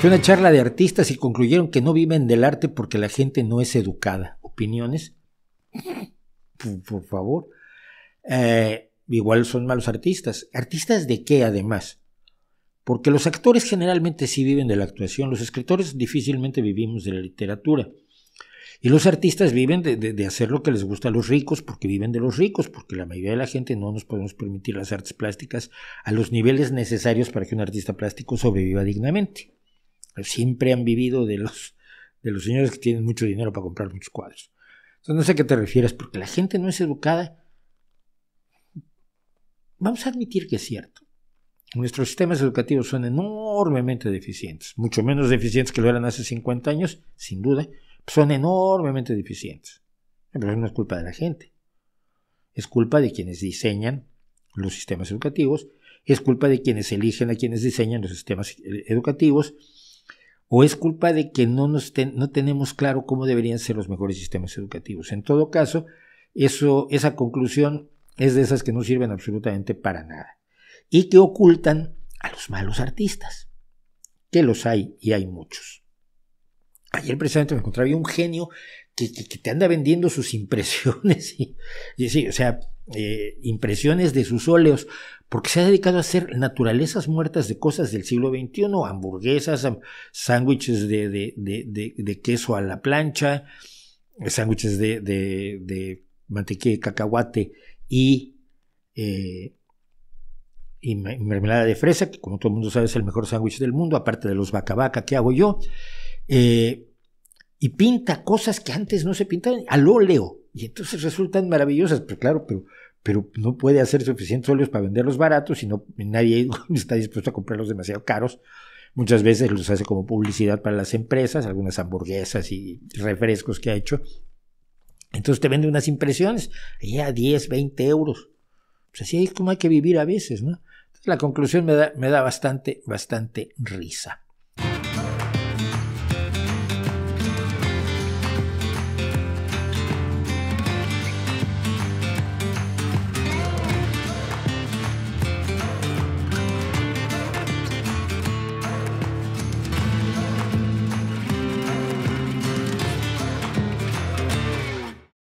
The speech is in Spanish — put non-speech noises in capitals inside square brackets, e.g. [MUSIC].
Fue una charla de artistas y concluyeron que no viven del arte porque la gente no es educada. ¿Opiniones? Por, favor. Eh, igual son malos artistas. ¿Artistas de qué además? Porque los actores generalmente sí viven de la actuación, los escritores difícilmente vivimos de la literatura. Y los artistas viven de, de, hacer lo que les gusta a los ricos, porque viven de los ricos, porque la mayoría de la gente no nos podemos permitir las artes plásticas a los niveles necesarios para que un artista plástico sobreviva dignamente. Pues, siempre han vivido de los, de los señores que tienen mucho dinero para comprar muchos cuadros. Entonces no sé a qué te refieres, porque la gente no es educada. Vamos a admitir que es cierto. Nuestros sistemas educativos son enormemente deficientes, mucho menos deficientes que lo eran hace 50 años, sin duda, son enormemente deficientes. Pero eso no es culpa de la gente. Es culpa de quienes diseñan los sistemas educativos, es culpa de quienes eligen a quienes diseñan los sistemas educativos, o es culpa de que no, no tenemos claro cómo deberían ser los mejores sistemas educativos. En todo caso, eso, esa conclusión es de esas que no sirven absolutamente para nada y que ocultan a los malos artistas, que los hay y hay muchos ayer precisamente me encontraba un genio que, te anda vendiendo sus impresiones, y, sí, o sea, eh, impresiones de sus óleos, porque se ha dedicado a hacer naturalezas muertas de cosas del siglo XXI, hamburguesas, sándwiches de, de, queso a la plancha, eh, sándwiches de, mantequilla de cacahuate y, eh, mermelada de fresa, que como todo el mundo sabe es el mejor sándwich del mundo, aparte de los vaca vaca que hago yo y pinta cosas que antes no se pintaban al óleo. Y entonces resultan maravillosas, pero pues claro, pero, pero no puede hacer suficientes óleos para venderlos baratos y nadie [LAUGHS] está dispuesto a comprarlos demasiado caros. Muchas veces los hace como publicidad para las empresas, algunas hamburguesas y refrescos que ha hecho. Entonces te vende unas impresiones y a 10, 20 euros. Pues así es como hay que vivir a veces, ¿no? Entonces la conclusión me da, me da bastante, bastante risa.